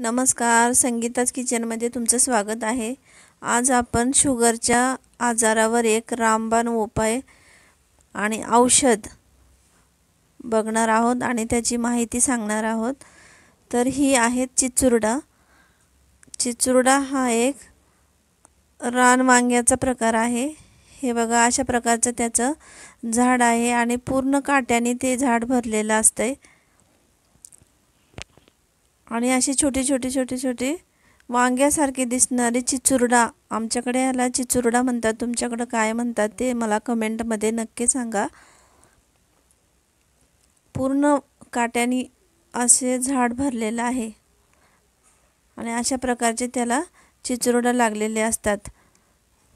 नमस्कार संगीताच किचनमध्ये तुमचं स्वागत आहे आज आपण शुगरच्या आजारावर एक रामबाण उपाय आणि औषध बघणार आहोत आणि त्याची माहिती सांगणार आहोत तर ही आहे चिचुरडा चिचुरडा हा एक रानवांग्याचा प्रकार आहे हे बघा अशा प्रकारचं त्याचं झाड आहे आणि पूर्ण काट्याने ते झाड भरलेलं असतंय आणि अशी छोटी छोटी छोटी छोटी वांग्यासारखी दिसणारी चिचुरडा आमच्याकडे ह्याला चिचुरडा म्हणतात तुमच्याकडं काय म्हणतात ते मला कमेंटमध्ये नक्की सांगा पूर्ण काट्याने असे झाड भरलेलं आहे आणि अशा प्रकारचे त्याला चिचुरडा लागलेले असतात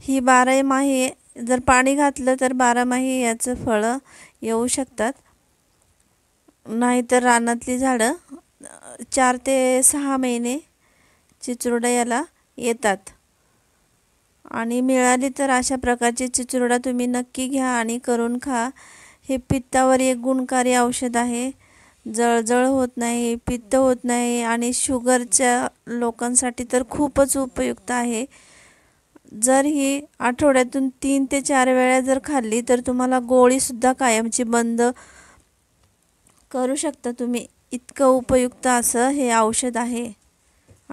ही बारामाही जर पाणी घातलं तर बारामाही याचं फळं येऊ शकतात नाहीतर रानातली झाडं चार ते सहा महिने चिचुरडा याला येतात आणि मिळाली तर अशा प्रकारची चिचुरडा तुम्ही नक्की घ्या आणि करून खा हे पित्तावर एक गुणकारी औषध आहे जळजळ होत नाही पित्त होत नाही आणि शुगरच्या लोकांसाठी तर खूपच उपयुक्त आहे जर ही आठवड्यातून तीन ते चार वेळा जर खाल्ली तर तुम्हाला गोळीसुद्धा कायमची बंद करू शकता तुम्ही इतकं उपयुक्त असं हे औषध आहे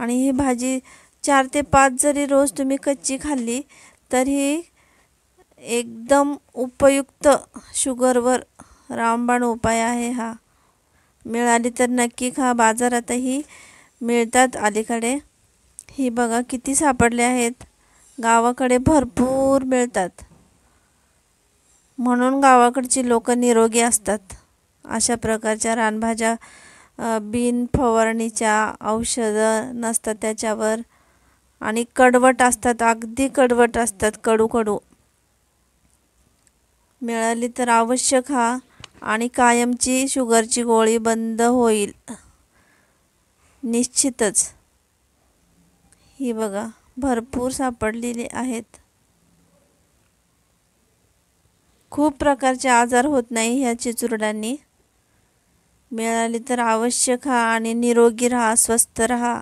आणि ही भाजी चार ते पाच जरी रोज तुम्ही कच्ची खाल्ली तरी एकदम उपयुक्त शुगरवर रामबाण उपाय आहे हा मिळाली तर नक्की खा बाजारातही मिळतात अलीकडे ही बघा किती सापडले आहेत गावाकडे भरपूर मिळतात म्हणून गावाकडची लोक निरोगी असतात अशा प्रकारच्या रानभाज्या बिन फवारणीच्या औषधं नसतात त्याच्यावर आणि कडवट असतात अगदी कडवट असतात कडू कडू मिळाली तर आवश्यक हा आणि कायमची शुगरची गोळी बंद होईल निश्चितच ही बघा भरपूर सापडलेली आहेत खूप प्रकारचे आजार होत नाही ह्या चिचुरड्यांनी मिळाली तर अवश्य खा आणि निरोगी राहा स्वस्थ राहा